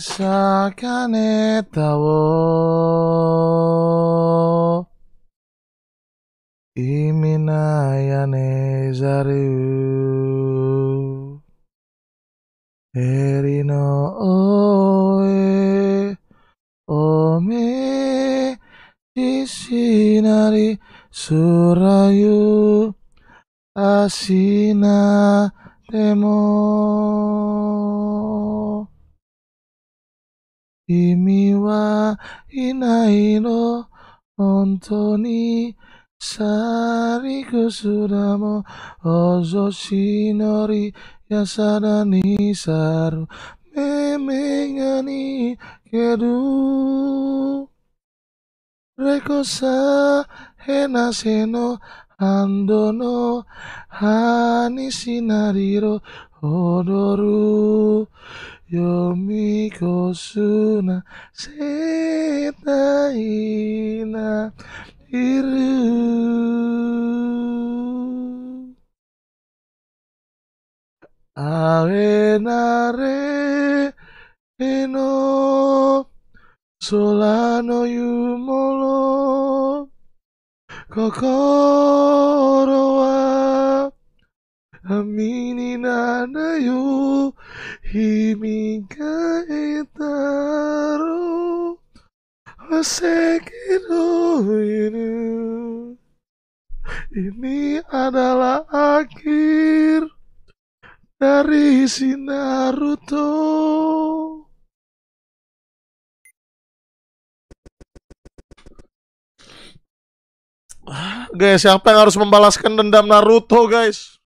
さかねたを意味ないやねざるえりのおえおめいしなりすらゆあしなでも君はいないの、本当に。さりぐすらも、おぞしのり、やさらにさる、めめがにける。れこさ、へなせの、ハンドの、はにしなりろ、踊る。読み越すな、世いな、いる。あれなれ、えの、空のゆもろ、心は、網になれよ、ひ você ini. Ini adalah akhir dari si Naruto. Ah, guys, siapa yang harus membalaskan dendam Naruto, guys?